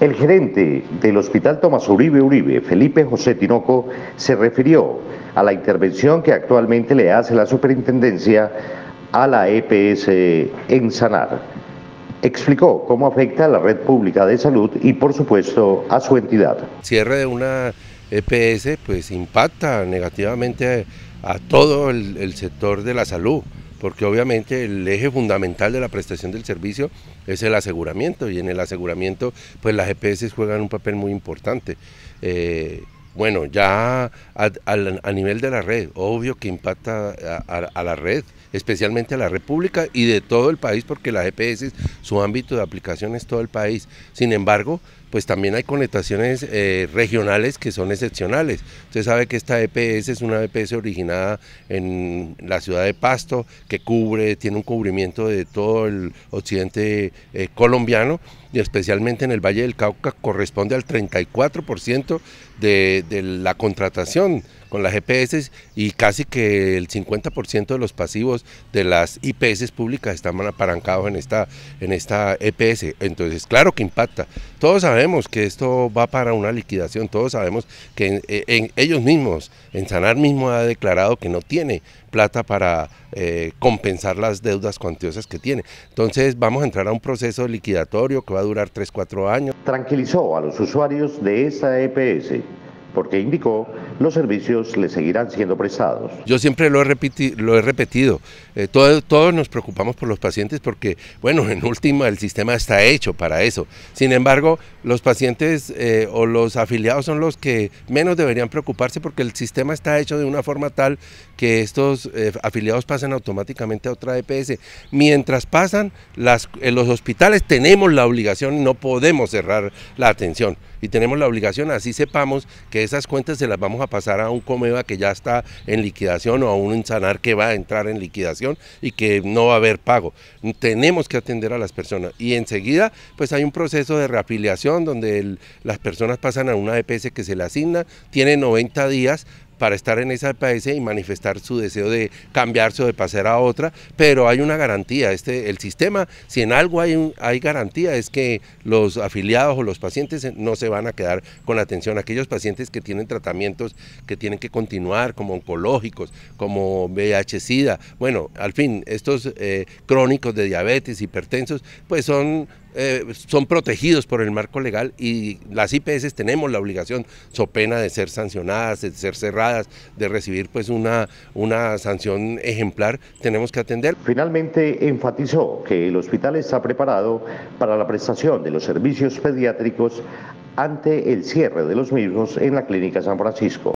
El gerente del Hospital Tomás Uribe Uribe, Felipe José Tinoco, se refirió a la intervención que actualmente le hace la superintendencia a la EPS en Sanar. Explicó cómo afecta a la red pública de salud y, por supuesto, a su entidad. Cierre de una EPS pues impacta negativamente a todo el sector de la salud porque obviamente el eje fundamental de la prestación del servicio es el aseguramiento y en el aseguramiento pues las GPS e juegan un papel muy importante. Eh, bueno, ya a, nivel de la red, obvio que impacta a, la red, especialmente a la República y de todo el país, porque las GPS, e su ámbito de aplicación es todo el país. Sin embargo, pues también hay conectaciones eh, regionales que son excepcionales. Usted sabe que esta EPS es una EPS originada en la ciudad de Pasto, que cubre, tiene un cubrimiento de todo el occidente eh, colombiano y especialmente en el Valle del Cauca corresponde al 34% de la contratación con las EPS y casi que el 50% de los pasivos de las IPS públicas están apalancados en esta, en esta EPS. Entonces, claro que impacta. Todos sabemos que esto va para una liquidación, todos sabemos que eh, ellos mismos, en Sanar mismo ha declarado que no tiene plata para eh, compensar las deudas cuantiosas que tiene. Entonces vamos a entrar a un proceso liquidatorio que va a durar 3, 4 años. Tranquilizó a los usuarios de esa EPS porque indicó los servicios le seguirán siendo prestados. Yo siempre lo he, lo he repetido, eh, todos nos preocupamos por los pacientes porque, bueno, en última el sistema está hecho para eso. Sin embargo, los pacientes eh, o los afiliados son los que menos deberían preocuparse porque el sistema está hecho de una forma tal que estos eh, afiliados pasen automáticamente a otra EPS. Mientras pasan, en los hospitales tenemos la obligación, no podemos cerrar la atención y tenemos la obligación, así sepamos que esas cuentas se las vamos a pasar a un Comeva que ya está en liquidación o a un Insanar que va a entrar en liquidación y que no va a haber pago. Tenemos que atender a las personas y enseguida pues hay un proceso de reafiliación donde las personas pasan a una EPS que se le asigna, tiene 90 días para estar en esa EPS y manifestar su deseo de cambiarse o de pasar a otra, pero hay una garantía, este, el sistema, si en algo hay, hay garantía es que los afiliados o los pacientes no se van a quedar con atención, aquellos pacientes que tienen tratamientos que tienen que continuar, como oncológicos, como VIH-Sida, bueno, al fin, estos eh, crónicos de diabetes, hipertensos, pues son eh, son protegidos por el marco legal y las IPS tenemos la obligación, so pena de ser sancionadas, de ser cerradas, de recibir pues una, una sanción ejemplar, tenemos que atender. Finalmente enfatizó que el hospital está preparado para la prestación de los servicios pediátricos ante el cierre de los mismos en la Clínica San Francisco.